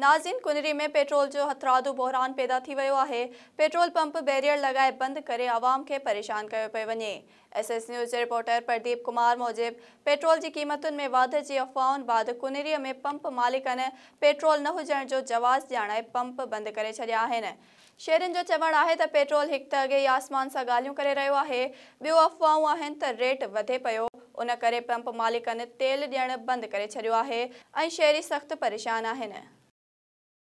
नाज़िन कुनरी में पेट्रोल जो हथरादो बहरान पैदा थी वो है पेट्रोल पंप बैरियर लगाए बंद करे आवाम के परेशान कर पे वे S S news reporter Pradeep Kumar Mujib petrol की क़ीमतुनि में वाधि की अफ़वाहुनि बाद कुनरी में पंप मालिकन पेट्रोल न होजन जो जवाज़ जान पंप बंद कर छॾिया जो चवण है त पेट्रोल एक त अगे आसमान से गाल करे रहियो आहे रेट वे पो उन पंप मालिकन तेल दियण बंद कर छो है शहरी सख्त परेशान